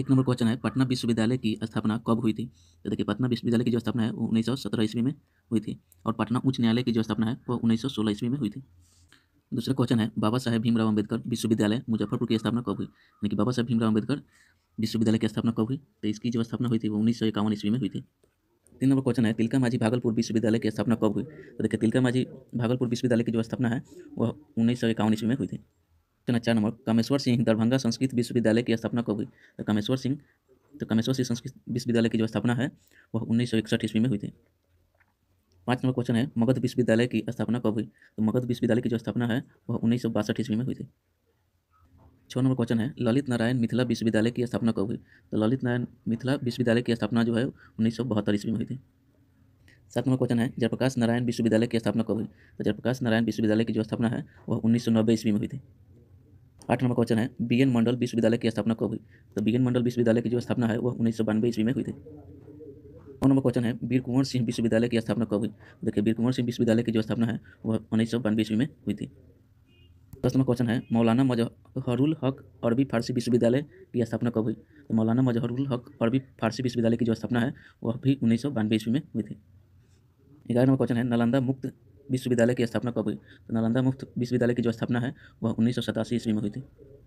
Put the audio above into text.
एक number question है पटना विश्वविद्यालय की स्थापना कब हुई थी तो देखिए पटना विश्वविद्यालय की जो स्थापना है वो उन्नीस सौ सत्रह ईस्वी में हुई थी और पटना उच्च न्यायालय की जो स्थापना है वो उन्नीस सौ सोलह ईस्वी में हुई थी दूसरा क्वेश्चन है बाबा साहेब भीमराव अंबेडकर विश्वविद्यालय मुजफ्फरपुर की स्थापना कब हुई यानी कि बाबा साहेब भीमराव अंबेडकर विश्वविद्यालय की स्थापना कब हुई तो इसकी जो स्थापना हुई थी वो उन्नीस सौ ईस्वी में हुई थी तीन नंबर क्वेश्चन है तिलका माझी भागलपुर विश्वविद्यालय की स्थापना कब हुई तो देखिए तिलका माझी भागलपुर विश्वविद्यालय की जो स्थापना है वह उन्नीस सौ ईस्वी में हुई थी प्रश्न चार नंबर कामेश्वर सिंह दरभंगा संस्कृत विश्वविद्यालय की स्थापना कब हुई तो कामेश्वर सिंह तो कामेश्वर सिंह संस्कृत विश्वविद्यालय की जो स्थापना है वह उन्नीस सौ इकसठ ईस्वी में हुई थी पाँच नंबर क्वेश्चन है मगध विश्वविद्यालय की स्थापना कब हुई तो मगध विश्वविद्यालय की जो स्थापना है वह उन्नीस सौ बासठ ईस्वी में हुई थी छः नंबर क्वेश्चन है ललित नारायण मिथिला विश्वविद्यालय की स्थापना कब हुई तो ललित नारायण मिथिला विश्वविद्यालय की स्थापना जो है उन्नीस सौ बहत्तर ईस्वी में हुई थी सात नंबर क्वेश्चन है जयप्रकाश नारायण विश्वविद्यालय की स्थापना कब हुई तो जयप्रकाश नारायण विश्वविद्यालय की जो स्थापना है वह उन्नीस सौ नब्बे ईस्वी में हुई थी आठ नंबर क्वेश्चन है बी एन मंडल विश्वविद्यालय की स्थापना कब हुई तो बी एन मंडल विश्वविद्यालय की जो स्थापना है वो उन्नीस सौ बानवे ईस्वी में हुई थी नौ नंबर क्वेश्चन है वीर कुंवर सिंह विश्वविद्यालय की स्थापना कब हुई तो देखिए वीर कुंवर सिंह विश्वविद्यालय की जो स्थापना है वह उन्नीस सौ बानवे ईस्वी में हुई थी दस नंबर क्वेश्चन है मौलाना मजहरुल हक अरबी फारसी विश्वविद्यालय की स्थापना कब हुई तो मौलाना मजहरुल हक अरबी फारसी विश्वविद्यालय की जो स्थापना है वह भी उन्नीस सौ बानवे ईस्वी में हुई थी ग्यारह नंबर क्वेश्चन है नालंदा मुक्त विश्वविद्यालय की स्थापना कब हुई तो नालंदा मुक्त विश्वविद्यालय की जो स्थापना है वह उन्नीस सौ सतासी ईस्वी में हुई थी